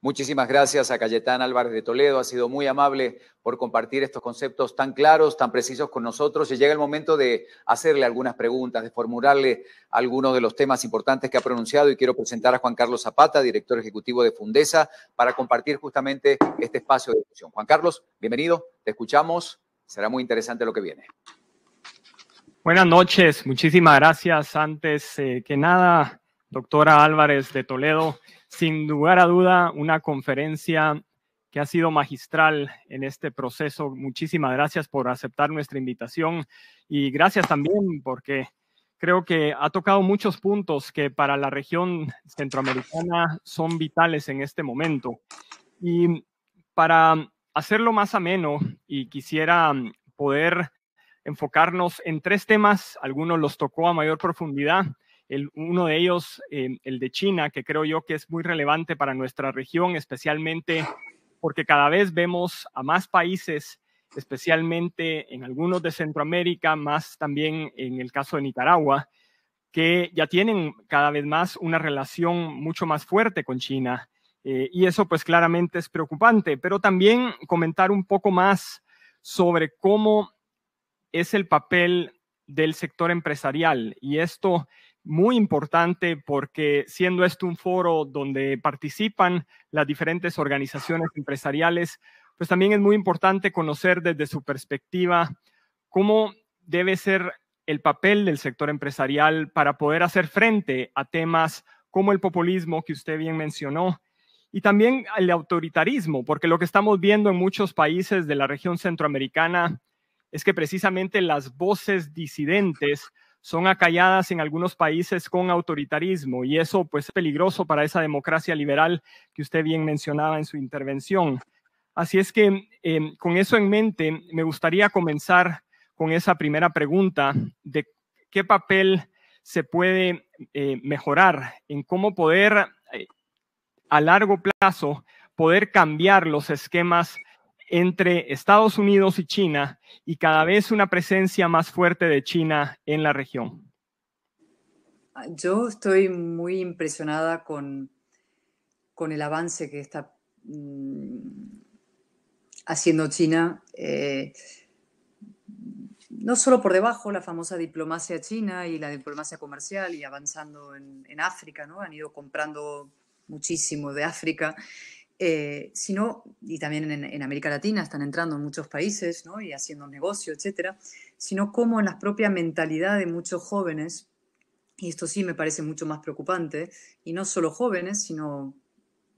Muchísimas gracias a Cayetán Álvarez de Toledo. Ha sido muy amable por compartir estos conceptos tan claros, tan precisos con nosotros. Y llega el momento de hacerle algunas preguntas, de formularle algunos de los temas importantes que ha pronunciado. Y quiero presentar a Juan Carlos Zapata, director ejecutivo de Fundesa, para compartir justamente este espacio de discusión. Juan Carlos, bienvenido. Te escuchamos. Será muy interesante lo que viene. Buenas noches. Muchísimas gracias. Antes eh, que nada, doctora Álvarez de Toledo sin lugar a duda, una conferencia que ha sido magistral en este proceso. Muchísimas gracias por aceptar nuestra invitación y gracias también porque creo que ha tocado muchos puntos que para la región centroamericana son vitales en este momento. Y para hacerlo más ameno y quisiera poder enfocarnos en tres temas, algunos los tocó a mayor profundidad, uno de ellos, eh, el de China, que creo yo que es muy relevante para nuestra región, especialmente porque cada vez vemos a más países, especialmente en algunos de Centroamérica, más también en el caso de Nicaragua, que ya tienen cada vez más una relación mucho más fuerte con China. Eh, y eso pues claramente es preocupante, pero también comentar un poco más sobre cómo es el papel del sector empresarial. Y esto muy importante porque siendo esto un foro donde participan las diferentes organizaciones empresariales, pues también es muy importante conocer desde su perspectiva cómo debe ser el papel del sector empresarial para poder hacer frente a temas como el populismo que usted bien mencionó y también el autoritarismo, porque lo que estamos viendo en muchos países de la región centroamericana es que precisamente las voces disidentes son acalladas en algunos países con autoritarismo y eso pues es peligroso para esa democracia liberal que usted bien mencionaba en su intervención. Así es que em, con eso en mente me gustaría comenzar con esa primera pregunta de qué papel se puede eh, mejorar en cómo poder eh, a largo plazo poder cambiar los esquemas entre Estados Unidos y China y cada vez una presencia más fuerte de China en la región? Ah, yo estoy muy impresionada con, el avance que está mm, haciendo China. Eh, no solo por debajo, la famosa diplomacia china y la diplomacia comercial y avanzando en, África, ¿no? Han ido comprando muchísimo de África eh, sino, y también en, América Latina están entrando en muchos países y haciendo negocio, etcétera, sino como en la propia mentalidad de muchos jóvenes, y esto sí me parece mucho más preocupante, y no solo jóvenes, sino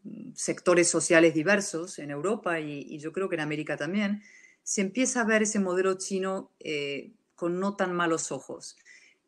mm, sectores sociales diversos en Europa y, yo creo que en América también, se empieza a ver ese modelo chino eh, con no tan malos ojos.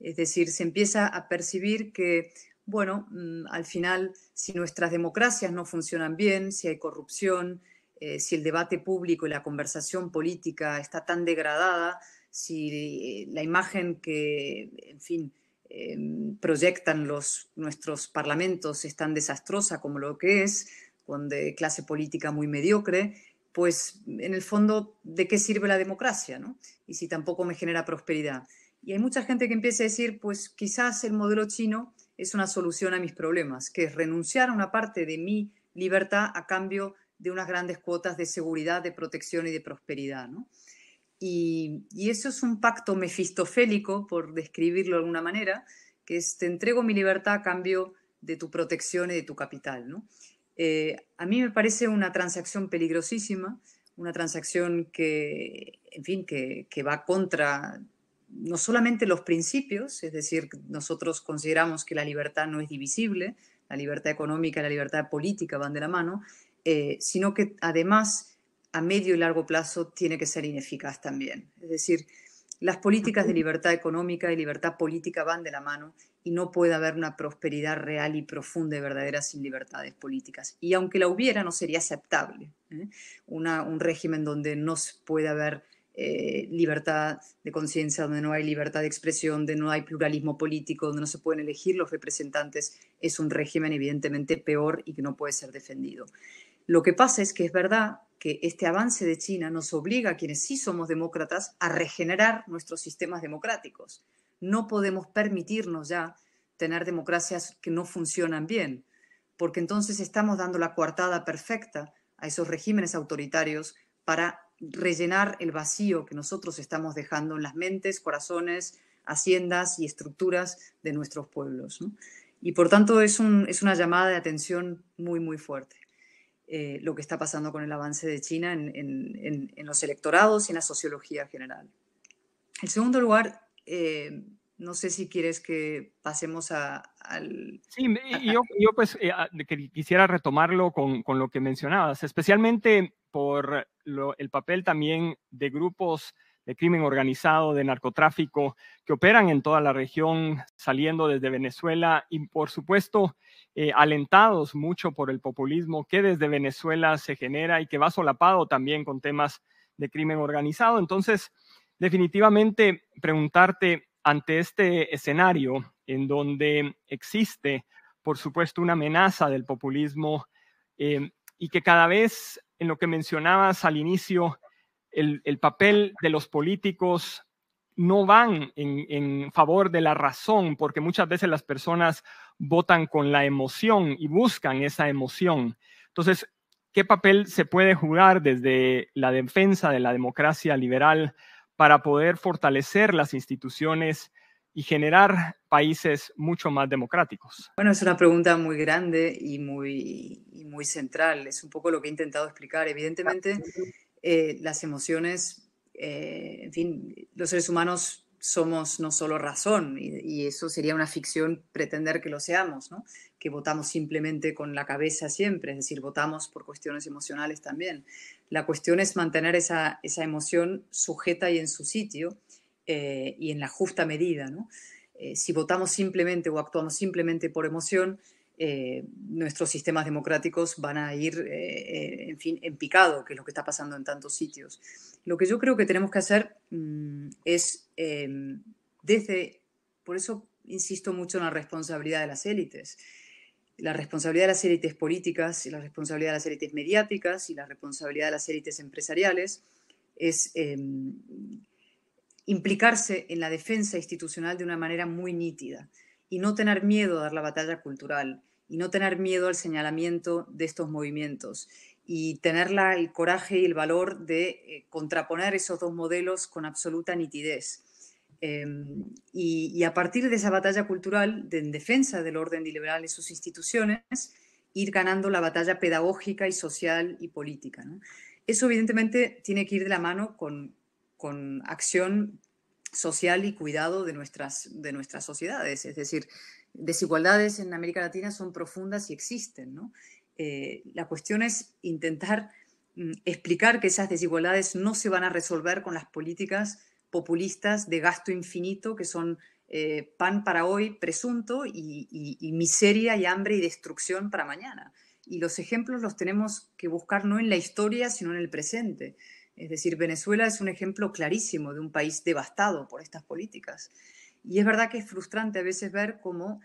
Es decir, se empieza a percibir que bueno, mm, al final, si nuestras democracias no funcionan bien, si hay corrupción, eh, si el debate público y la conversación política está tan degradada, si la imagen que, en fin, em, proyectan los, nuestros parlamentos es tan desastrosa como lo que es, con de clase política muy mediocre, pues en el fondo, ¿de qué sirve la democracia? Y si tampoco me genera prosperidad. Y hay mucha gente que empieza a decir, pues quizás el modelo chino es una solución a mis problemas, que es renunciar a una parte de mi libertad a cambio de unas grandes cuotas de seguridad, de protección y de prosperidad. Y, eso es un pacto mefistofélico, por describirlo de alguna manera, que es te entrego mi libertad a cambio de tu protección y de tu capital. Eh, a mí me parece una transacción peligrosísima, una transacción que, en fin, que va contra no solamente los principios, es decir, nosotros consideramos que la libertad no es divisible, la libertad económica y la libertad política van de la mano, eh, sino que además a medio y largo plazo tiene que ser ineficaz también. Es decir, las políticas de libertad económica y libertad política van de la mano y no puede haber una prosperidad real y profunda y verdadera sin libertades políticas. Y aunque la hubiera, no sería aceptable. ¿eh? un régimen donde no se puede haber eh, libertad de conciencia, donde no hay libertad de expresión, donde no hay pluralismo político, donde no se pueden elegir los representantes, es un régimen evidentemente peor y que no puede ser defendido. Lo que pasa es que es verdad que este avance de China nos obliga a quienes sí somos demócratas a regenerar nuestros sistemas democráticos. No podemos permitirnos ya tener democracias que no funcionan bien, porque entonces estamos dando la coartada perfecta a esos regímenes autoritarios para rellenar el vacío que nosotros estamos dejando en las mentes, corazones, haciendas y estructuras de nuestros pueblos. Y por tanto es, una llamada de atención muy, muy fuerte eh, lo que está pasando con el avance de China en, los electorados y en la sociología general. En segundo lugar, eh, no sé si quieres que pasemos a, al... Sí, yo, yo pues eh, ah, quisiera retomarlo con, lo que mencionabas, especialmente por el papel también de grupos de crimen organizado, de narcotráfico, que operan en toda la región, saliendo desde Venezuela y, por supuesto, eh, alentados mucho por el populismo que desde Venezuela se genera y que va solapado también con temas de crimen organizado. Entonces, definitivamente, preguntarte ante este escenario en donde existe, por supuesto, una amenaza del populismo eh, y que cada vez, en lo que mencionabas al inicio, el, papel de los políticos no van en, favor de la razón, porque muchas veces las personas votan con la emoción y buscan esa emoción. Entonces, ¿qué papel se puede jugar desde la defensa de la democracia liberal para poder fortalecer las instituciones y generar países mucho más democráticos? Bueno, es una pregunta muy grande y muy, muy central. Es un poco lo que he intentado explicar. Evidentemente, eh, las emociones, eh, en fin, los seres humanos somos no solo razón, y, eso sería una ficción pretender que lo seamos, ¿no? que votamos simplemente con la cabeza siempre, es decir, votamos por cuestiones emocionales también. La cuestión es mantener esa, emoción sujeta y en su sitio eh, y en la justa medida. ¿no? Eh, si votamos simplemente o actuamos simplemente por emoción, eh, nuestros sistemas democráticos van a ir, eh, eh, en fin, en picado, que es lo que está pasando en tantos sitios. Lo que yo creo que tenemos que hacer mm, es, desde, por eso insisto mucho en la responsabilidad de las élites, la responsabilidad de las élites políticas, la responsabilidad de las élites mediáticas y la responsabilidad de las élites empresariales, es implicarse en la defensa institucional de una manera muy nítida y no tener miedo a dar la batalla cultural y no tener miedo al señalamiento de estos movimientos y tener el coraje y el valor de eh, contraponer esos dos modelos con absoluta nitidez. Em, y, a partir de esa batalla cultural en defensa del orden liberal y sus instituciones, ir ganando la batalla pedagógica y social y política. Eso evidentemente tiene que ir de la mano con, con acción social y cuidado de nuestras, de nuestras sociedades. Es decir, desigualdades en América Latina son profundas y existen. Eh, la cuestión es intentar mm, explicar que esas desigualdades no se van a resolver con las políticas populistas de gasto infinito que son eh, pan para hoy, presunto, y, y, miseria y hambre y destrucción para mañana. Y los ejemplos los tenemos que buscar no en la historia, sino en el presente. Es decir, Venezuela es un ejemplo clarísimo de un país devastado por estas políticas. Y es verdad que es frustrante a veces ver cómo,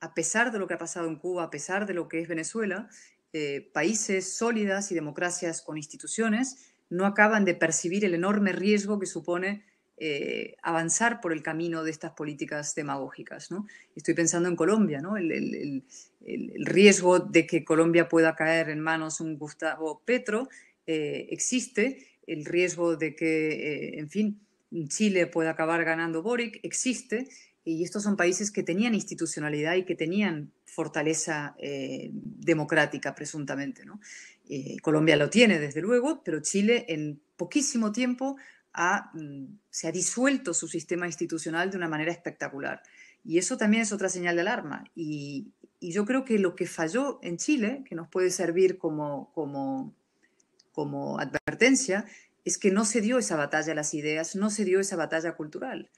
a pesar de lo que ha pasado en Cuba, a pesar de lo que es Venezuela, eh, países sólidas y democracias con instituciones no acaban de percibir el enorme riesgo que supone eh, avanzar por el camino de estas políticas demagógicas. Estoy pensando en Colombia, el, riesgo de que Colombia pueda caer en manos de un Gustavo Petro eh, existe, el riesgo de que, en fin, Chile puede acabar ganando Boric, existe, y estos son países que tenían institucionalidad y que tenían fortaleza eh, democrática, presuntamente. Eh, Colombia lo tiene, desde luego, pero Chile en poquísimo tiempo mm, se ha disuelto su sistema institucional de una manera espectacular. Y eso también es otra señal de alarma. Y, yo creo que lo que falló en Chile, que nos puede servir como advertencia, es que no se dio esa batalla a las ideas, no se dio esa batalla cultural.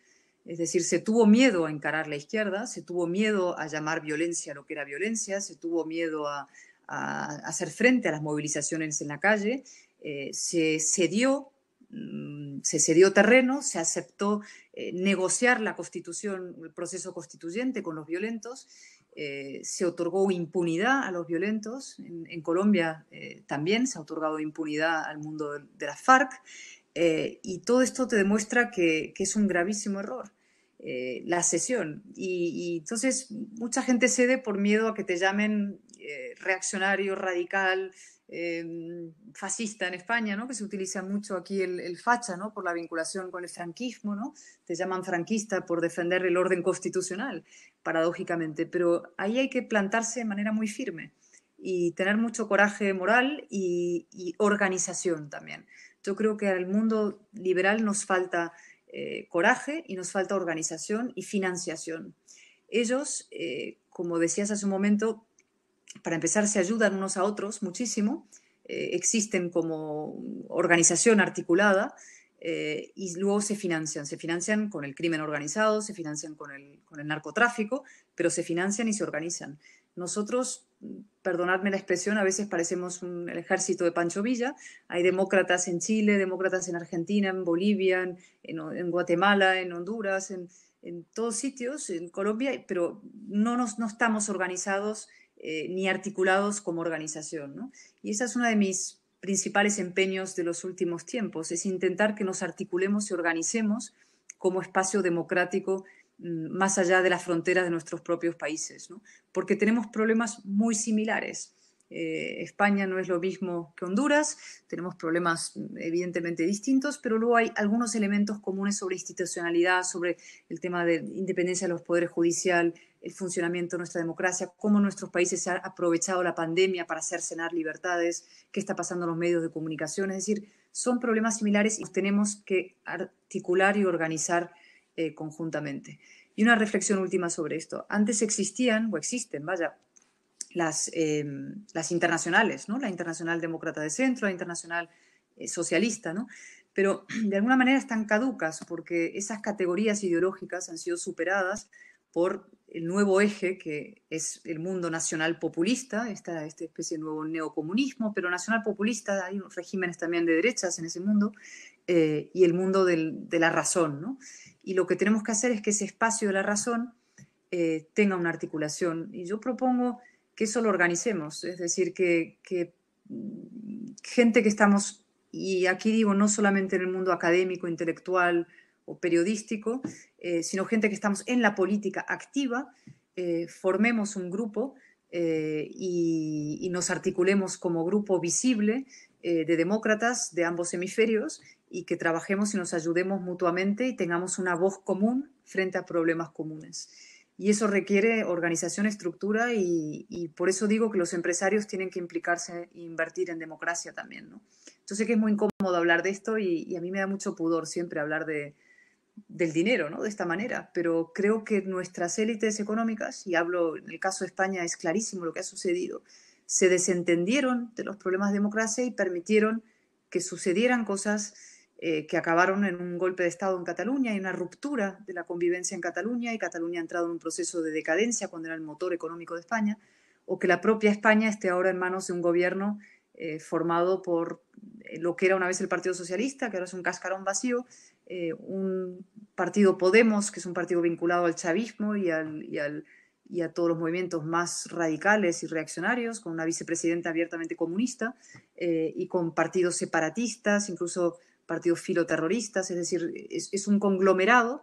Es decir, se tuvo miedo a encarar la izquierda, se tuvo miedo a llamar violencia lo que era violencia, se tuvo miedo a, hacer frente a las movilizaciones en la calle, eh, se cedió Mm, se cedió terreno, se aceptó eh, negociar la constitución, el proceso constituyente con los violentos, eh, se otorgó impunidad a los violentos, en, Colombia eh, también se ha otorgado impunidad al mundo de, la las FARC, y todo esto te demuestra que, es un gravísimo error. la cesión. Y, y, entonces mucha gente cede por miedo a que te llamen reaccionario, radical, Em, fascista en España, ¿no? que se utiliza mucho aquí el, facha ¿no? por la vinculación con el franquismo, ¿no? te llaman franquista por defender el orden constitucional, paradójicamente, pero ahí hay que plantarse de manera muy firme y tener mucho coraje moral y, organización también. Yo creo que al mundo liberal nos falta eh, coraje y nos falta organización y financiación. Ellos, eh, como decías hace un momento, para empezar, se ayudan unos a otros muchísimo, eh, existen como organización articulada eh, y luego se financian. Se financian con el crimen organizado, se financian con el, narcotráfico, pero se financian y se organizan. Nosotros, perdonadme la expresión, a veces parecemos el ejército de Pancho Villa. Hay demócratas en Chile, demócratas en Argentina, en Bolivia, en, Guatemala, en Honduras, en, todos sitios, en Colombia, pero no, no estamos organizados eh, ni articulados como organización. Y esa es una de mis principales empeños de los últimos tiempos, es intentar que nos articulemos y organicemos como espacio democrático mm, más allá de las fronteras de nuestros propios países, porque tenemos problemas muy similares. Eh, España no es lo mismo que Honduras, tenemos problemas mm, evidentemente distintos, pero luego hay algunos elementos comunes sobre institucionalidad, sobre el tema de independencia de los poderes judicial, el funcionamiento de nuestra democracia, cómo nuestros países han aprovechado la pandemia para hacer cenar libertades, qué está pasando en los medios de comunicación. Es decir, son problemas similares y tenemos que articular y organizar eh, conjuntamente. Y una reflexión última sobre esto. Antes existían, o existen, vaya, las, em, internacionales, ¿no? La Internacional Demócrata de Centro, la Internacional eh, Socialista, ¿no? Pero de alguna manera están caducas porque esas categorías ideológicas han sido superadas por el nuevo eje que es el mundo nacional populista, esta, esta especie de nuevo neocomunismo, pero nacional populista, hay regímenes también de derechas en ese mundo, eh, y el mundo del, de la razón. ¿no? Y lo que tenemos que hacer es que ese espacio de la razón eh, tenga una articulación. Y yo propongo que eso lo organicemos, es decir, que mm, gente que estamos, y aquí digo no solamente en el mundo académico, intelectual, o periodístico, eh, sino gente que estamos en la política activa, eh, formemos un grupo eh, y, nos articulemos como grupo visible de demócratas de ambos hemisferios y que trabajemos y nos ayudemos mutuamente y tengamos una voz común frente a problemas comunes. Y eso requiere organización, estructura y, por eso digo que los empresarios tienen que implicarse e invertir en democracia también. ¿no? Yo sé que es muy incómodo hablar de esto y a mí me da mucho pudor siempre hablar de, del dinero, ¿no? De esta manera. Pero creo que nuestras élites económicas, y hablo en el caso de España, es clarísimo lo que ha sucedido, se desentendieron de los problemas de democracia y permitieron que sucedieran cosas eh, que acabaron en un golpe de Estado en Cataluña y una ruptura de la convivencia en Cataluña, y Cataluña ha entrado en un proceso de decadencia cuando era el motor económico de España, o que la propia España esté ahora en manos de un gobierno eh, formado por eh, lo que era una vez el Partido Socialista, que ahora es un cascarón vacío, eh, un partido Podemos, que es un partido vinculado al chavismo y, y, a todos los movimientos más radicales y reaccionarios, con una vicepresidenta abiertamente comunista eh, y con partidos separatistas, incluso partidos filoterroristas, es decir, es, un conglomerado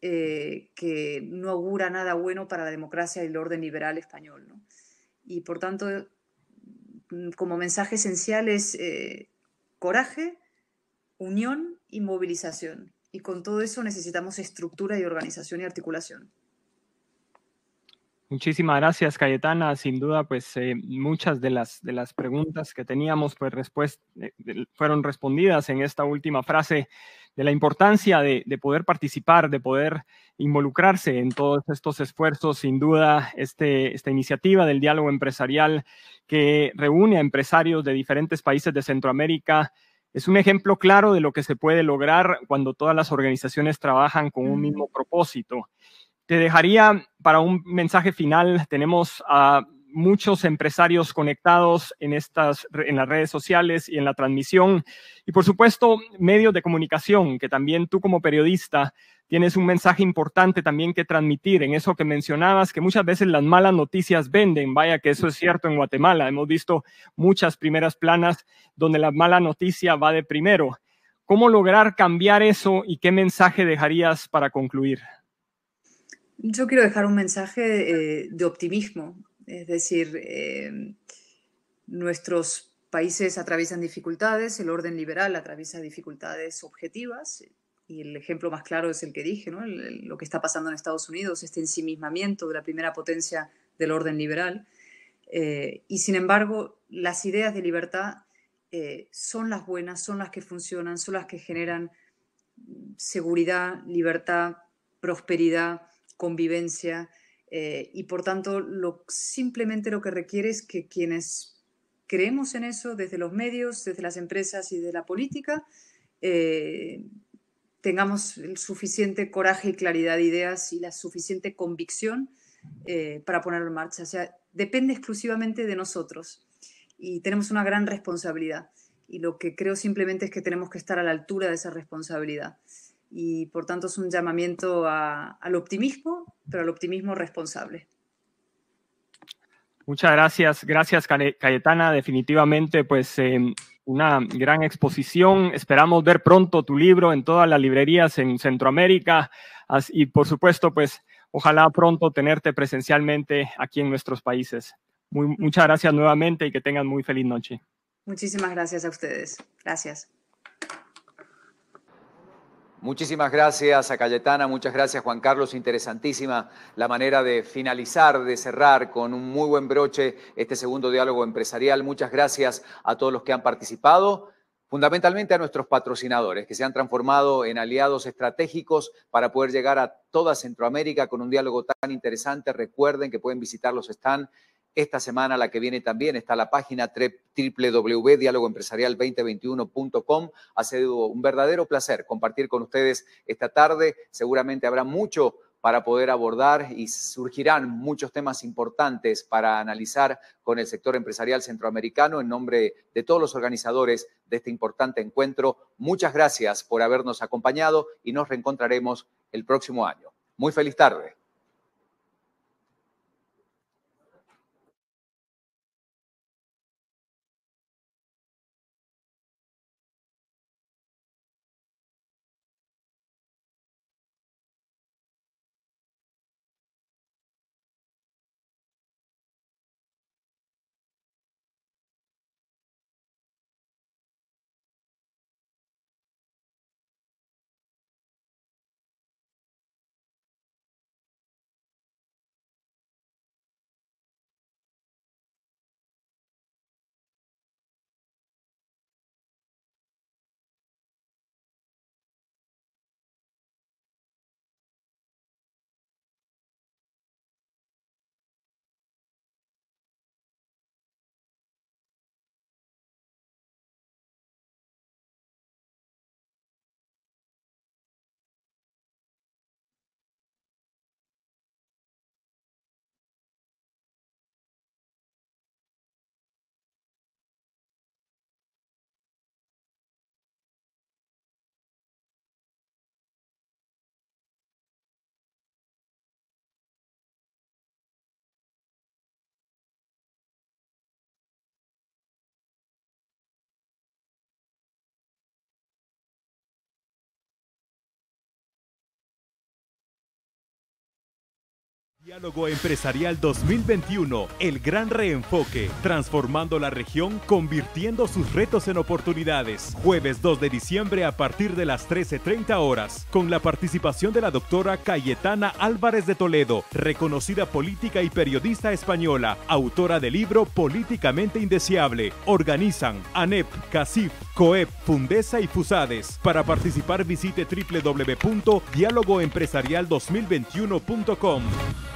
eh, que no augura nada bueno para la democracia y el orden liberal español. Y por tanto, como mensaje esencial es coraje, unión y movilización. Y con todo eso necesitamos estructura y organización y articulación. Muchísimas gracias, Cayetana. Sin duda, pues eh, muchas de las, de las preguntas que teníamos pues, eh, fueron respondidas en esta última frase de la importancia de, poder participar, de poder involucrarse en todos estos esfuerzos. Sin duda, este, esta iniciativa del diálogo empresarial que reúne a empresarios de diferentes países de Centroamérica es un ejemplo claro de lo que se puede lograr cuando todas las organizaciones trabajan con un mm. mismo propósito. Te dejaría para un mensaje final, tenemos a muchos empresarios conectados en, estas, en las redes sociales y en la transmisión. Y por supuesto, medios de comunicación, que también tú como periodista tienes un mensaje importante también que transmitir en eso que mencionabas, que muchas veces las malas noticias venden. Vaya que eso es cierto en Guatemala. Hemos visto muchas primeras planas donde la mala noticia va de primero. ¿Cómo lograr cambiar eso y qué mensaje dejarías para concluir? Yo quiero dejar un mensaje eh, de optimismo es decir, eh, nuestros países atraviesan dificultades, el orden liberal atraviesa dificultades objetivas, y el ejemplo más claro es el que dije, lo que está pasando en Estados Unidos, este ensimismamiento de la primera potencia del orden liberal. Eh, y sin embargo, las ideas de libertad eh, son las buenas, son las que funcionan, son las que generan seguridad, libertad, prosperidad, convivencia. Eh, y por tanto, simplemente lo que requiere es que quienes creemos en eso, desde los medios, desde las empresas y de la política, eh, tengamos el suficiente coraje y claridad de ideas y la suficiente convicción eh, para ponerlo en marcha. O sea, depende exclusivamente de nosotros y tenemos una gran responsabilidad. Y lo que creo simplemente es que tenemos que estar a la altura de esa responsabilidad y por tanto es un llamamiento al optimismo, pero al optimismo responsable. Muchas gracias, gracias Cayetana, definitivamente pues em, una gran exposición, esperamos ver pronto tu libro en todas las librerías en Centroamérica y por supuesto pues ojalá pronto tenerte presencialmente aquí en nuestros países. Muy, muchas gracias nuevamente y que tengan muy feliz noche. Muchísimas gracias a ustedes. Gracias. Muchísimas gracias a Cayetana, muchas gracias Juan Carlos, interesantísima la manera de finalizar, de cerrar con un muy buen broche este segundo diálogo empresarial. Muchas gracias a todos los que han participado, fundamentalmente a nuestros patrocinadores que se han transformado en aliados estratégicos para poder llegar a toda Centroamérica con un diálogo tan interesante. Recuerden que pueden visitar los stands esta semana, la que viene también, está la página www.dialogoempresarial2021.com. Ha sido un verdadero placer compartir con ustedes esta tarde. Seguramente habrá mucho para poder abordar y surgirán muchos temas importantes para analizar con el sector empresarial centroamericano en nombre de todos los organizadores de este importante encuentro. Muchas gracias por habernos acompañado y nos reencontraremos el próximo año. Muy feliz tarde. Diálogo Empresarial 2021, el gran reenfoque, transformando la región, convirtiendo sus retos en oportunidades. Jueves 2 de diciembre a partir de las 13.30 horas, con la participación de la doctora Cayetana Álvarez de Toledo, reconocida política y periodista española, autora del libro Políticamente Indeseable. Organizan ANEP, CASIF COEP, Fundesa y FUSADES. Para participar visite www.dialogoempresarial2021.com.